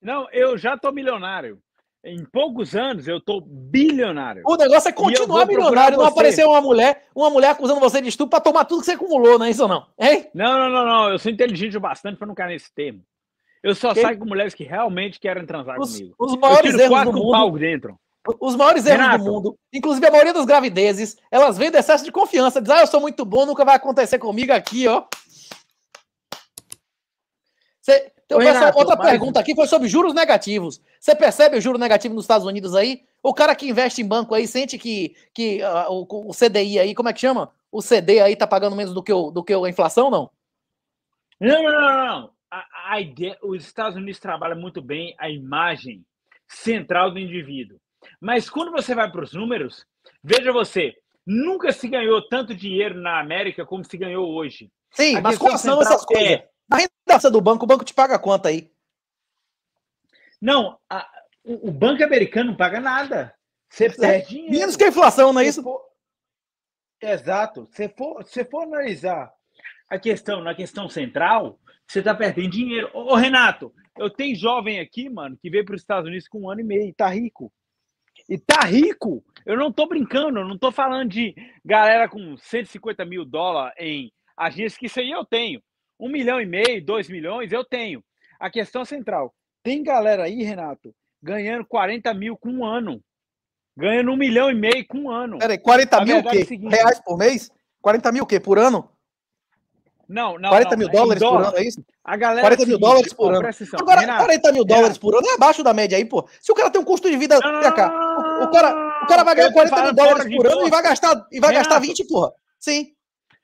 Não, eu já tô milionário. Em poucos anos eu tô bilionário. O negócio é continuar milionário, não aparecer uma mulher, uma mulher acusando você de estupro para tomar tudo que você acumulou, não é isso ou não? Hein? Não, não, não, não. Eu sou inteligente o bastante para não cair nesse termo. Eu só saio com mulheres que realmente querem transar os, comigo. Os maiores eu tiro erros do mundo, pau dentro. Os maiores erros Renato. do mundo, inclusive a maioria das gravidezes, elas vêm do excesso de confiança. Diz, ah, eu sou muito bom, nunca vai acontecer comigo aqui, ó. Você, então, Oi, outra mas... pergunta aqui foi sobre juros negativos. Você percebe o juro negativo nos Estados Unidos aí? O cara que investe em banco aí sente que, que uh, o, o, CDI aí, como é que chama? O CD aí tá pagando menos do que, o, do que a inflação, não? Não, não, não. não. A, a ideia, os Estados Unidos trabalham muito bem a imagem central do indivíduo. Mas quando você vai para os números, veja você, nunca se ganhou tanto dinheiro na América como se ganhou hoje. Sim, a mas quais são essas coisas? É, na renda do banco, o banco te paga a conta aí. Não, a, o, o, banco americano não paga nada. Você é. perde dinheiro. Menos que a inflação, não é isso? For... Exato. Se for, se for analisar a questão na questão central, você está perdendo dinheiro. Ô, Renato, eu tenho jovem aqui, mano, que veio para os Estados Unidos com um ano e meio e tá rico. E tá rico. Eu não tô brincando, eu não tô falando de galera com 150 mil dólares em agência, que isso aí eu tenho. Um milhão e meio, dois milhões, eu tenho. A questão central: tem galera aí, Renato, ganhando 40 mil com um ano. Ganhando um milhão e meio com um ano. Peraí, 40 a mil o é quê? É Reais por mês? 40 mil o quê? Por ano? Não, não. 40 não, mil é dólares dólar. por ano, é isso? A galera 40 mil seguinte, dólares por pô, ano. Agora, Renato, 40 mil Renato. dólares por ano é abaixo da média aí, pô. Se o cara tem um custo de vida. Não, cá, o, o, cara, o cara vai ganhar 40 mil dólares por ano e vai gastar, e vai gastar 20, porra. Sim.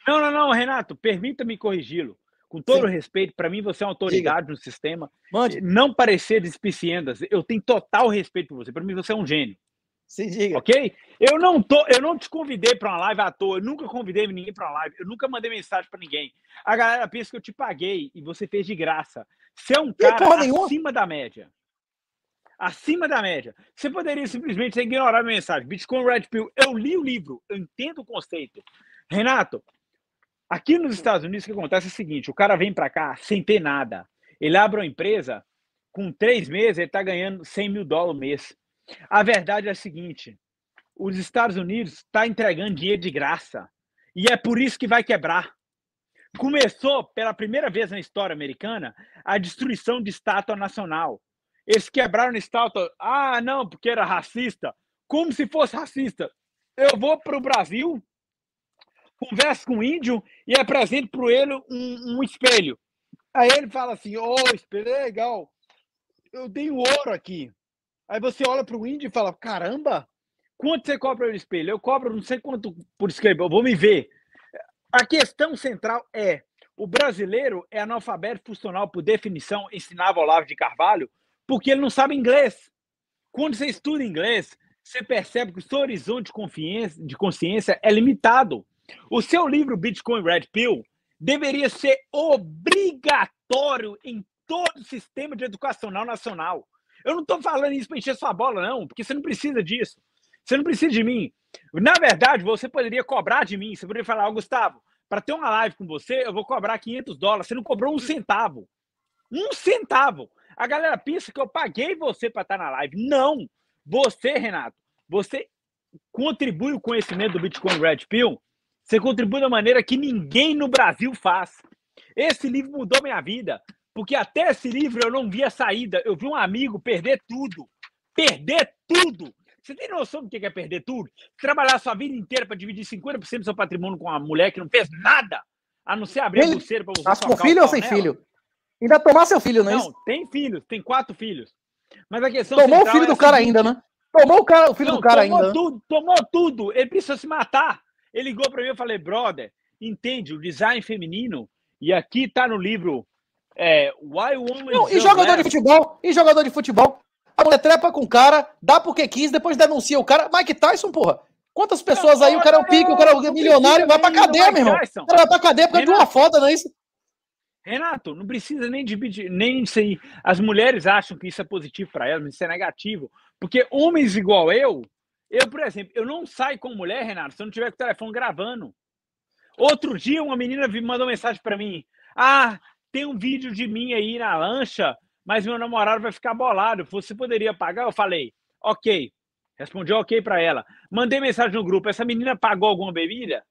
Não, não, não, Renato, permita-me corrigi-lo com todo respeito, para mim você é uma autoridade Diga. no sistema. Mande. Não parecer despiciendas, eu tenho total respeito por você. Para mim você é um gênio. Se diga. Ok? Eu não, tô, eu não te convidei para uma live à toa. Eu nunca convidei ninguém para uma live. Eu nunca mandei mensagem para ninguém. A galera pensa que eu te paguei e você fez de graça. Você é um cara acima nenhuma. da média. Acima da média. Você poderia simplesmente ignorar a mensagem. Bitcoin Red Pill. Eu li o livro. Eu entendo o conceito. Renato, Aqui nos Estados Unidos, o que acontece é o seguinte: o cara vem para cá sem ter nada. Ele abre uma empresa, com três meses, ele está ganhando 100 mil dólares mês. A verdade é a seguinte: os Estados Unidos estão tá entregando dinheiro de graça. E é por isso que vai quebrar. Começou, pela primeira vez na história americana, a destruição de estátua nacional. Eles quebraram a estátua. Ah, não, porque era racista. Como se fosse racista. Eu vou para o Brasil, conversa com um índio e apresenta para ele um, um, espelho. Aí ele fala assim: Ô, oh, espelho é legal, eu tenho ouro aqui. Aí você olha para o índio e fala: caramba, quanto você cobra o espelho? Eu cobro não sei quanto por espelho, eu vou me ver. A questão central é: o brasileiro é analfabeto funcional, por definição, ensinava Olavo de Carvalho, porque ele não sabe inglês. Quando você estuda inglês, você percebe que o seu horizonte de consciência, de consciência é limitado. O seu livro Bitcoin Red Pill deveria ser obrigatório em todo o sistema de educacional nacional. Eu não estou falando isso para encher sua bola, não, porque você não precisa disso. Você não precisa de mim. Na verdade, você poderia cobrar de mim. Você poderia falar, oh, Gustavo, para ter uma live com você, eu vou cobrar 500 dólares. Você não cobrou um centavo. Um centavo. A galera pensa que eu paguei você para estar tá na live. Não! Você, Renato, você contribui o conhecimento do Bitcoin Red Pill você contribui da maneira que ninguém no Brasil faz. Esse livro mudou minha vida, porque até esse livro eu não via saída. Eu vi um amigo perder tudo. Perder tudo! Você tem noção do que é perder tudo? Trabalhar sua vida inteira para dividir 50% do seu patrimônio com uma mulher que não fez nada, a não ser abrir Ele... a pulseira para você. Mas com filho ou sem nela. filho? Ainda tomar seu filho, não é Não, tem filhos, tem quatro filhos. Mas a questão. Tomou o filho é do cara seguinte... ainda, né? Tomou o, cara, o filho não, do cara tomou ainda. Né? Tudo, tomou tudo. Ele precisa se matar. Ele ligou para mim e falei, brother, entende, o design feminino, e aqui tá no livro é, Why Women e jogador de futebol, e jogador de futebol. A mulher trepa com o cara, dá porque quis, depois denuncia o cara. Mike Tyson, porra. Quantas pessoas não, aí, o cara é um pico, o cara é um milionário, vai pra cadeia, meu irmão. O cara vai pra cadeia porque é de uma foda, não é isso? Renato, não precisa nem de nem de As mulheres acham que isso é positivo para elas, mas isso é negativo. Porque homens igual eu eu, por exemplo, eu não saio com mulher, Renato, se eu não tiver com o telefone gravando. Outro dia, uma menina me mandou mensagem para mim. Ah, tem um vídeo de mim aí na lancha, mas meu namorado vai ficar bolado. Você poderia pagar? Eu falei, ok. Respondi ok para ela. Mandei mensagem no grupo. Essa menina pagou alguma bebida?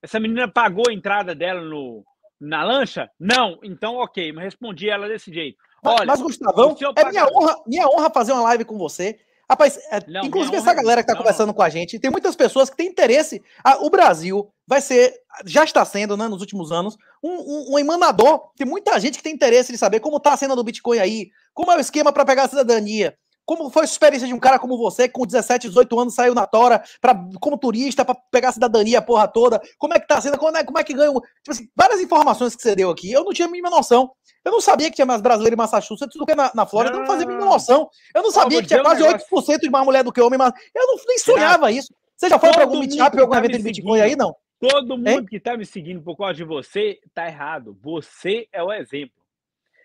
Essa menina pagou a entrada dela no, na lancha? Não. Então, ok. Mas respondi ela desse jeito. Olha, mas, Gustavão, é pagar... minha honra, minha honra fazer uma live com você. Rapaz, é, não, é inclusive essa galera que está conversando com a gente, tem muitas pessoas que têm interesse. o Brasil vai ser, já está sendo, né, nos últimos anos, um, um, um emanador. Tem muita gente que tem interesse de saber como está a cena do Bitcoin aí, como é o esquema para pegar a cidadania, como foi a experiência de um cara como você, com 17, 18 anos saiu na Tora pra, como turista para pegar a cidadania porra toda? Como é que tá sendo? Como é, como é que ganha? Tipo assim, várias informações que você deu aqui, eu não tinha a mínima noção. Eu não sabia que tinha mais brasileiro em Massachusetts do que na, na Flórida, ah. não fazia nenhuma ah. noção. Eu não sabia que tinha quase um 8% de mais mulher do que homem, mas eu não, nem sonhava isso. Você já foi para algum meetup, algum tá evento de Bitcoin aí, não? Todo mundo hein? que está me seguindo por causa de você está errado. Você é o exemplo.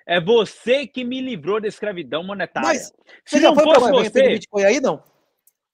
É você que me livrou da escravidão monetária. Mas você já foi para algum evento de Bitcoin aí, não?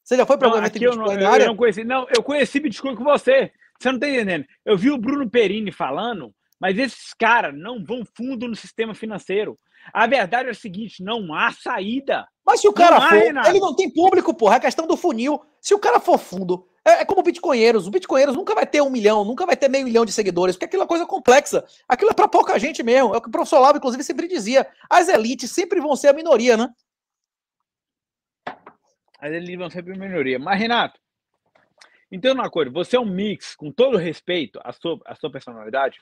Você já foi para algum evento de Bitcoin eu não, eu não conheci. Não, eu conheci Bitcoin com você. Você não está entendendo. Eu vi o Bruno Perini falando mas esses caras não vão fundo no sistema financeiro. A verdade é a seguinte: não há saída. Mas se o cara não for. Há, ele não tem público, porra. É questão do funil. Se o cara for fundo. É, é como bitcoinheiros. O bitcoinheiros nunca vai ter um milhão, nunca vai ter meio milhão de seguidores, porque aquilo é coisa complexa. Aquilo é para pouca gente mesmo. É o que o professor Lavo, inclusive, sempre dizia. As elites sempre vão ser a minoria, né? As elites vão ser a minoria. Mas, Renato, entendo uma coisa. Você é um mix, com todo respeito à sua, à sua personalidade.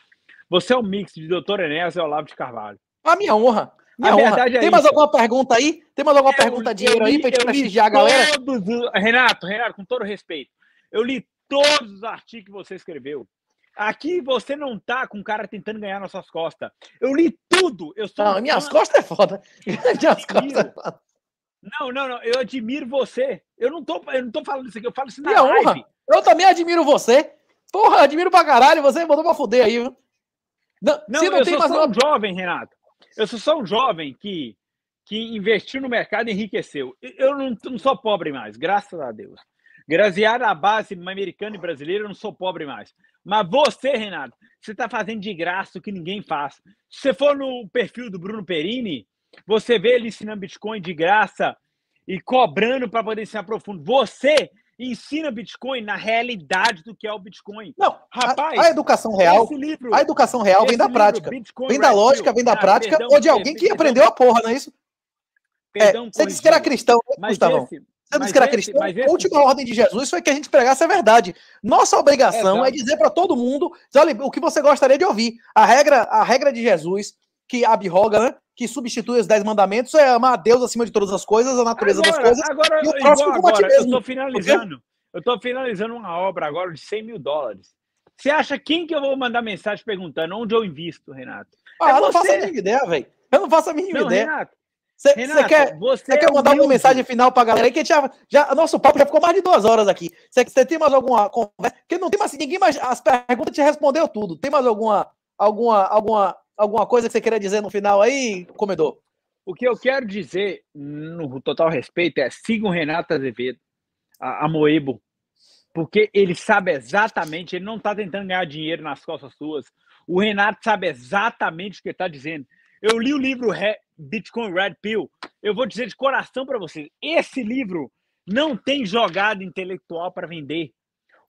Você é um mix de Doutor Enéas e Olavo de Carvalho. A minha honra. Minha a honra. verdade é Tem mais alguma pergunta aí? Tem mais alguma eu, pergunta de dinheiro aí pra gente prestigiar a galera? Todos, Renato, Renato, com todo respeito. Eu li todos os artigos que você escreveu. Aqui você não tá com o cara tentando ganhar nas suas costas. Eu li tudo. Eu sou não, minhas fã... costas é foda. minhas costas é foda. Não, não, não. Eu admiro você. Eu não tô, eu não tô falando isso aqui. Eu falo isso na Minha live. Honra. Eu também admiro você. Porra, admiro pra caralho. Você botou mandou pra fuder aí, viu? Não, não, não eu sou só um jovem, Renato. Eu sou só um jovem que, que investiu no mercado e enriqueceu. Eu não, não sou pobre mais, graças a Deus. Graziado a base americana e brasileira, eu não sou pobre mais. Mas você, Renato, você está fazendo de graça o que ninguém faz. Se você for no perfil do Bruno Perini, você vê ele ensinando Bitcoin de graça e cobrando para poder ensinar profundo. Você ensina Bitcoin na realidade do que é o Bitcoin. Não, rapaz. A, a educação real. Livro, a educação real vem da livro, prática. Bitcoin vem da lógica, vem da ah, prática, perdão, ou de alguém que perdão, aprendeu a porra, não é isso? É, perdão, é, você disse que era cristão, né, mas Gustavão. Esse, você disse que era cristão. esse, a última esse... ordem de Jesus foi que a gente pregasse a verdade. Nossa obrigação é, é dizer para todo mundo: olha, o que você gostaria de ouvir. A regra, a regra de Jesus que abroga, né? Que substitui os dez mandamentos, é amar a Deus acima de todas as coisas, a natureza agora, das coisas. Agora, e o igual, agora, eu estou finalizando. Eu estou finalizando uma obra agora de 100 mil dólares. Você acha quem que eu vou mandar mensagem perguntando onde eu invisto, Renato? Ah, é eu você. não faço a mínima ideia, velho. Eu não faço a mínima não, ideia. Renato, Cê, cê quer, você quer, é mandar uma mensagem final pra galera aí? Que já, já, nosso papo já ficou mais de duas horas aqui. Você tem mais alguma conversa? Porque não tem mais ninguém mais. As perguntas te respondeu tudo. Tem mais alguma, alguma, alguma alguma coisa que você queria dizer no final aí, comedor? O que eu quero dizer, no total respeito, é siga o Renato Azevedo, a, a Moebo, porque ele sabe exatamente, ele não está tentando ganhar dinheiro nas costas suas. O Renato sabe exatamente o que está dizendo. Eu li o livro Bitcoin Red Pill. Eu vou dizer de coração para vocês, esse livro não tem jogada intelectual para vender.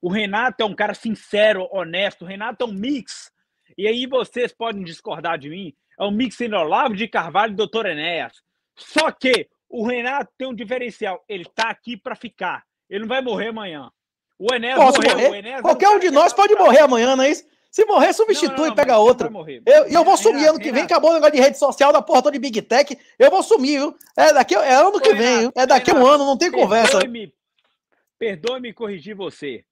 O Renato é um cara sincero, honesto. O Renato é um mix e aí vocês podem discordar de mim. É um mix entre Olavo de Carvalho e Doutor Enéas. Só que o Renato tem um diferencial. Ele tá aqui para ficar. Ele não vai morrer amanhã. O Enéas Posso morreu. Morrer? Enéas Qualquer um de nós pode ficar. morrer amanhã, não é isso? Se morrer, substitui não, não, não, e pega outra. Eu, eu vou sumir ano que vem, acabou o negócio de rede social da toda de Big Tech. Eu vou sumir, viu? É, daqui, é ano que Ô, vem, Renato, é daqui um ano, não tem perdoe conversa. Perdoe-me corrigir você.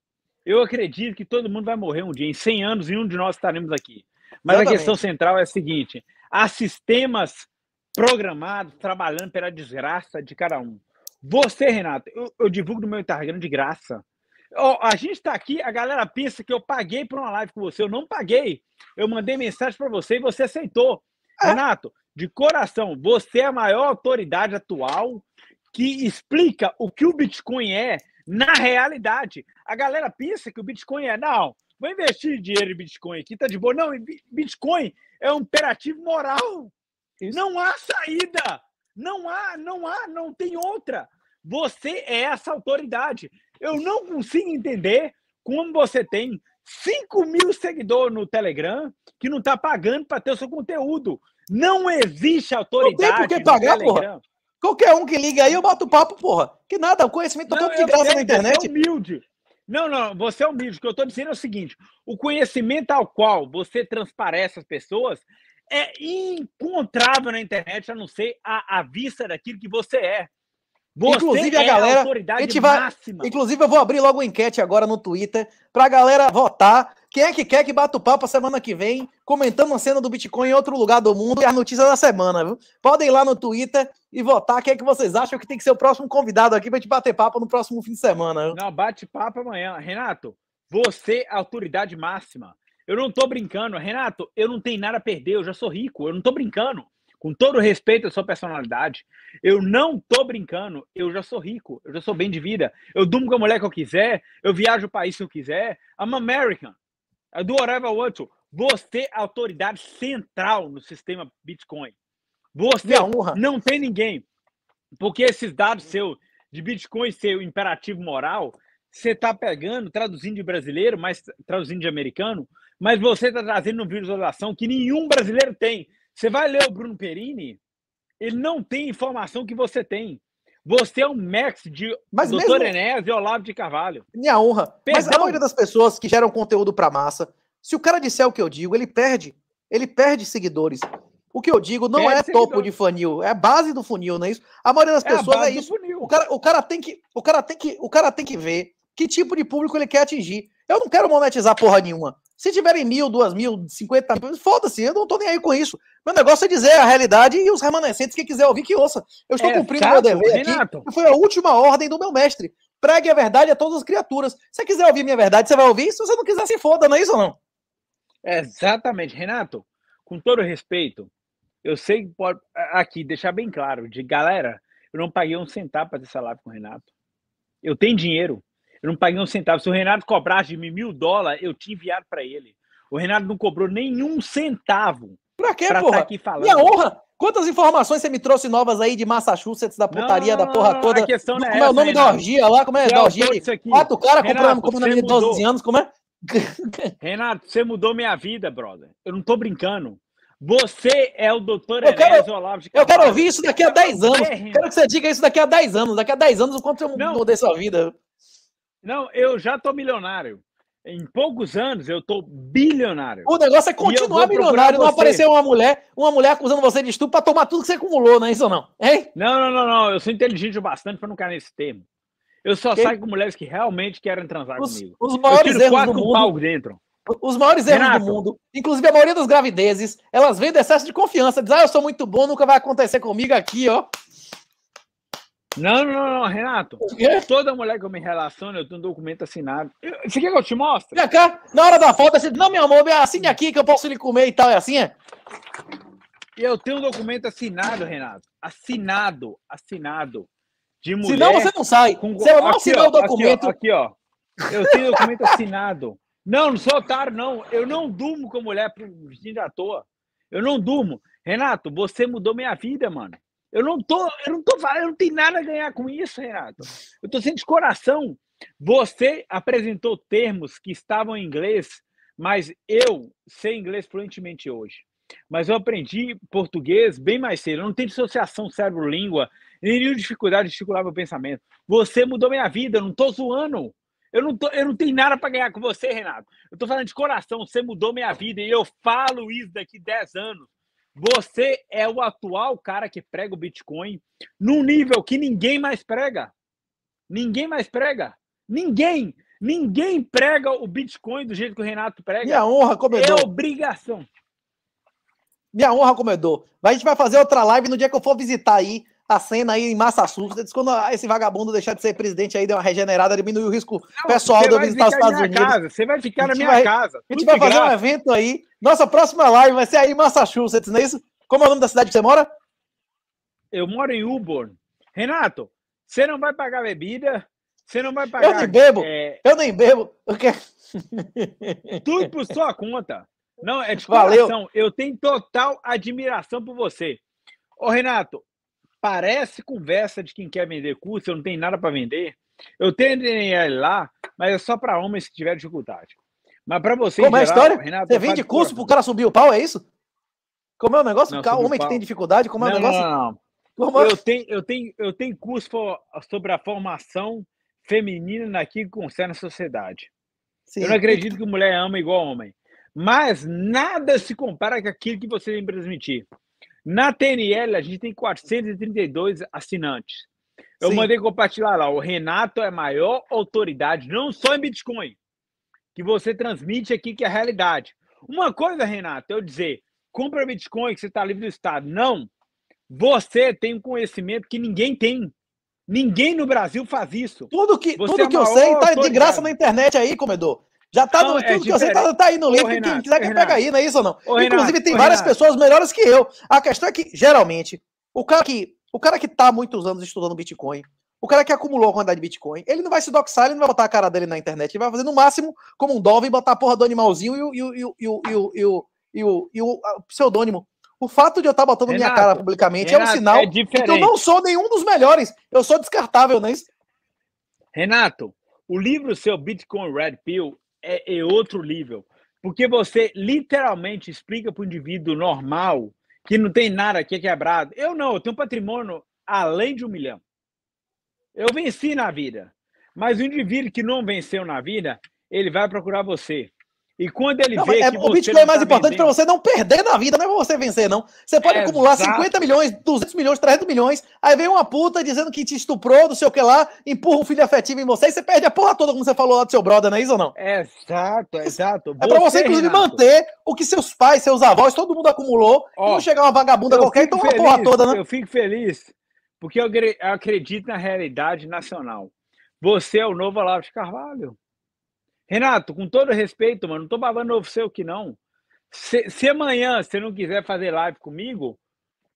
Eu acredito que todo mundo vai morrer um dia. Em 100 anos, e um de nós estaremos aqui. Mas Exatamente. a questão central é a seguinte: há sistemas programados trabalhando pela desgraça de cada um. Você, Renato, eu, eu divulgo no meu Instagram de graça. Oh, a gente está aqui, a galera pensa que eu paguei por uma live com você. Eu não paguei. Eu mandei mensagem para você e você aceitou. É. Renato, de coração, você é a maior autoridade atual que explica o que o Bitcoin é na realidade, a galera pensa que o Bitcoin é, não, vou investir dinheiro em Bitcoin aqui, tá de boa. Não, Bitcoin é um imperativo moral. Isso. Não há saída. Não há, não há, não tem outra. Você é essa autoridade. Eu não consigo entender como você tem 5 mil seguidores no Telegram que não está pagando para ter o seu conteúdo. Não existe autoridade. Não tem por que pagar, porra. Qualquer um que liga aí, eu bato papo, porra. Que nada, o conhecimento tá não, todo de graça é na internet. Você é humilde. Não, não, você é humilde. O que eu estou dizendo é o seguinte: o conhecimento ao qual você transparece as pessoas é incontrável na internet, a não ser a, a vista daquilo que você é. Você inclusive é a galera, a autoridade a vai, máxima. Inclusive eu vou abrir logo uma enquete agora no Twitter pra galera votar quem é que quer que bata o papo semana que vem, comentando a cena do Bitcoin em outro lugar do mundo e as notícias da semana, viu? Podem ir lá no Twitter e votar quem é que vocês acham que tem que ser o próximo convidado aqui pra gente bater papo no próximo fim de semana. Viu? Não, bate papo amanhã. Renato, você é autoridade máxima. Eu não tô brincando, Renato, eu não tenho nada a perder, eu já sou rico, eu não tô brincando. Com todo respeito à sua personalidade, eu não tô brincando, eu já sou rico, eu já sou bem de vida, eu durmo com a mulher que eu quiser, eu viajo o país que eu quiser, I'm American. I é do whatever I want to. Você é autoridade central no sistema Bitcoin. Você não tem ninguém. Porque esses dados seu de Bitcoin ser o imperativo moral, você tá pegando, traduzindo de brasileiro, mas traduzindo de americano, mas você está trazendo uma visualização que nenhum brasileiro tem. Você vai ler o Bruno Perini, ele não tem informação que você tem. Você é um max de Mas Doutor mesmo... Enéas e Olavo de Carvalho. Minha honra. Perdão. Mas a maioria das pessoas que geram conteúdo para massa, se o cara disser o que eu digo, ele perde. Ele perde seguidores. O que eu digo não perde é seguidores. topo de funil, é base do funil, não é isso? A maioria das é pessoas é, é isso. O cara, o cara tem que, o cara tem que, o cara tem que ver que tipo de público ele quer atingir. Eu não quero monetizar porra nenhuma. Se tiverem mil, duas mil, cinquenta mil, foda-se, eu não tô nem aí com isso. Meu negócio é dizer a realidade e os remanescentes, que quiser ouvir, que ouça. Eu estou é, cumprindo caso, meu dever Renato. aqui. Foi a última ordem do meu mestre. Pregue a verdade a todas as criaturas. Se você quiser ouvir minha verdade, você vai ouvir. Se você não quiser, se foda, não é isso ou não? exatamente. Renato, com todo respeito, eu sei que pode aqui deixar bem claro, de galera, eu não paguei um centavo para ter salário com o Renato. Eu tenho dinheiro. Eu não paguei um centavo. Se o Renato cobrasse de mim mil dólares, eu tinha enviado para ele. O Renato não cobrou nenhum centavo. Pra quê, pra tá porra? Tá aqui falando. Minha honra! Quantas informações você me trouxe novas aí de Massachusetts, da putaria, não, da porra toda? não é, como é o nome Renato. da orgia lá? Como é? Da é orgia? Quatro caras comprando como na minha 12 anos, como é? Renato, você mudou minha vida, brother. Eu não tô brincando. Você é o doutor eu quero, Olavo de Eu quero ouvir isso daqui a 10 é anos. Quero que você diga isso daqui a 10 anos. Daqui a 10 anos, o quanto eu não. mudei sua vida. Não, eu já tô milionário. Em poucos anos eu tô bilionário. O negócio é continuar milionário, não aparecer uma mulher, uma mulher acusando você de estupro para tomar tudo que você acumulou, não é isso ou não? Hein? Não, não, não, não. Eu sou inteligente o bastante para não cair nesse termo. Eu só saio com mulheres que realmente querem transar os, comigo. Os maiores erros do mundo. dentro. Os maiores erros Renato. do mundo, inclusive a maioria das gravidezes, elas vêm do excesso de confiança. Diz, ah, eu sou muito bom, nunca vai acontecer comigo aqui, ó. Não, não, não, Renato. Toda mulher que eu me relaciono, eu tenho um documento assinado. você quer que eu te mostre? Vem cá, na hora da falta, você diz, não, meu amor, assine aqui que eu posso lhe comer e tal, é assim, é? Eu tenho um documento assinado, Renato. Assinado, assinado. De mulher. Senão você não sai. Com... Você não assinou o documento. Aqui ó, aqui, ó. Eu tenho documento assinado. Não, não sou otário, não. Eu não durmo com mulher vestindo à toa. Eu não durmo. Renato, você mudou minha vida, mano. Eu não tô, eu não tô falando, eu não tenho nada a ganhar com isso, Renato. Eu tô sendo de coração. Você apresentou termos que estavam em inglês, mas eu sei inglês fluentemente hoje. Mas eu aprendi português bem mais cedo. Eu não tenho dissociação cérebro-língua, nenhuma dificuldade de articular meu pensamento. Você mudou minha vida, eu não tô zoando. Eu não, tô, eu não tenho nada para ganhar com você, Renato. Eu tô falando de coração, você mudou minha vida e eu falo isso daqui 10 anos. Você é o atual cara que prega o Bitcoin num nível que ninguém mais prega. Ninguém mais prega. Ninguém. Ninguém prega o Bitcoin do jeito que o Renato prega. Minha honra, comedor. É, é obrigação. Minha honra, comedor. É a gente vai fazer outra live no dia que eu for visitar aí a cena aí em Massachusetts, quando esse vagabundo deixar de ser presidente aí, deu uma regenerada, diminuiu o risco não, pessoal eu visitar os Estados Unidos. Casa, você vai ficar na minha vai, casa. A gente vai fazer graça. um evento aí. Nossa próxima live vai ser aí em Massachusetts, não é isso? Como é o nome da cidade que você mora? Eu moro em Uborn. Renato, você não vai pagar bebida, você não vai pagar. Eu nem bebo, é... eu nem bebo. Tudo por sua conta. Não, é de Valeu. coração. Eu tenho total admiração por você. Ô, Renato, Parece conversa de quem quer vender curso, eu não tenho nada para vender. Eu tenho DNL lá, mas é só para homens que tiver dificuldade. Mas para você. Como é a história? Renato, você vende curso para o cara subir o pau, é isso? Como é o negócio? Não, homem que tem dificuldade, como é não, o negócio? Não, não. Eu, é? tenho, eu, tenho, eu tenho curso sobre a formação feminina naquilo que concerne a sociedade. Sim. Eu não acredito que mulher ama igual homem. Mas nada se compara com aquilo que você vem transmitir. Na TNL, a gente tem 432 assinantes. Eu Sim. mandei compartilhar lá. O Renato é a maior autoridade, não só em Bitcoin, que você transmite aqui, que é a realidade. Uma coisa, Renato, eu dizer, compra Bitcoin que você está livre do Estado. Não. Você tem um conhecimento que ninguém tem. Ninguém no Brasil faz isso. Tudo que, tudo é que eu sei está de graça na internet aí, comedor. Já tá não, no, tudo é que eu sei tá, tá aí no link. Ô, quem quiser que pega aí, não é isso ou não? Ô, Inclusive, tem ô, várias Renato. pessoas melhores que eu. A questão é que, geralmente, o cara que, o cara que tá há muitos anos estudando Bitcoin, o cara que acumulou a quantidade de Bitcoin, ele não vai se doxar, ele não vai botar a cara dele na internet. Ele vai fazer no máximo como um dove e botar a porra do animalzinho e o, e o, e o, e o, e o, e o, e o pseudônimo. O fato de eu estar botando Renato, minha cara publicamente Renato, é um sinal é de que eu não sou nenhum dos melhores. Eu sou descartável, não é isso? Renato, o livro seu Bitcoin Red Pill é, é outro nível. Porque você literalmente explica para o indivíduo normal que não tem nada aqui é quebrado. Eu não, eu tenho um patrimônio além de um milhão. Eu venci na vida. Mas o indivíduo que não venceu na vida, ele vai procurar você. E quando ele não, vê é, que o Bitcoin é mais tá importante para você não perder na vida, não é para você vencer, não. Você pode acumular 50 milhões, 200 milhões, 300 milhões, aí vem uma puta dizendo que te estuprou, não sei o que lá, empurra um filho afetivo em você e você perde a porra toda, como você falou lá do seu brother, não é isso ou não? exato, exato. é para você, inclusive, Renato. manter o que seus pais, seus avós, todo mundo acumulou, Ó, e não chegar uma vagabunda qualquer e tomar a porra toda, né? Eu fico feliz, porque eu acredito na realidade nacional. Você é o novo Olavo de Carvalho. Renato, com todo respeito, mano, não tô babando o seu que não. Se, se amanhã você não quiser fazer live comigo,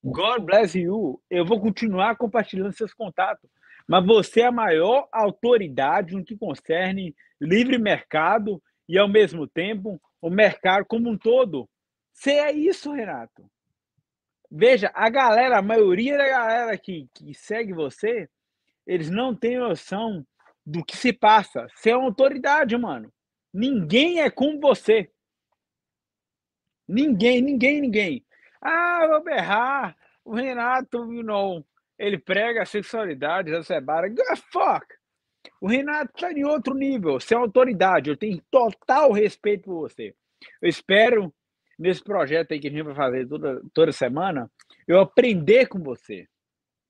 God bless you. Eu vou continuar compartilhando seus contatos. Mas você é a maior autoridade no que concerne livre mercado e, ao mesmo tempo, o mercado como um todo. Você é isso, Renato. Veja, a galera, a maioria da galera que, que segue você, eles não têm noção do que se passa. Você é uma autoridade, mano. Ninguém é como você. Ninguém, ninguém, ninguém. Ah, vou berrar. O Renato, não. Ele prega a sexualidade da Sebara. Fuck! O Renato está em outro nível. Você é autoridade. Eu tenho total respeito por você. Eu espero, nesse projeto aí que a gente vai fazer toda, toda semana, eu aprender com você.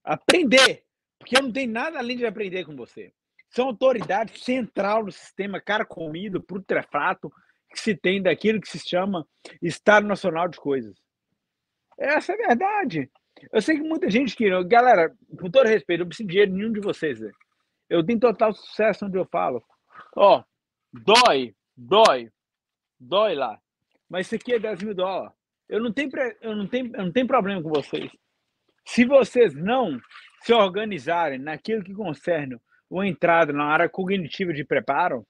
Aprender! Porque eu não tenho nada além de aprender com você são autoridade central no sistema cara comido para o trefato que se tem daquilo que se chama Estado Nacional de Coisas. Essa é a verdade. Eu sei que muita gente que. Galera, com todo respeito, eu não preciso de dinheiro nenhum de vocês. Né? Eu tenho total sucesso onde eu falo. Ó, oh, dói, dói, dói lá. Mas isso aqui é 10 mil dólares. Eu não tenho, eu não tenho, eu não tenho problema com vocês. Se vocês não se organizarem naquilo que concerne uma entrada na área cognitiva de preparo,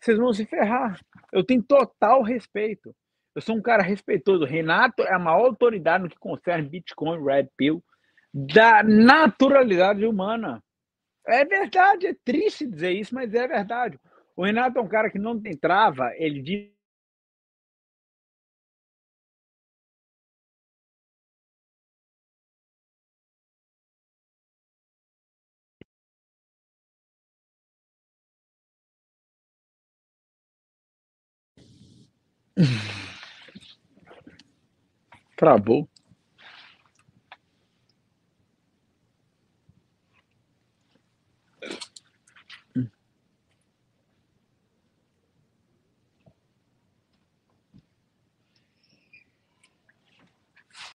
vocês vão se ferrar. Eu tenho total respeito. Eu sou um cara respeitoso. Renato é a maior autoridade no que concerne Bitcoin, Red Pill, da naturalidade humana. É verdade, é triste dizer isso, mas é verdade. O Renato é um cara que não tem trava, ele diz Travou.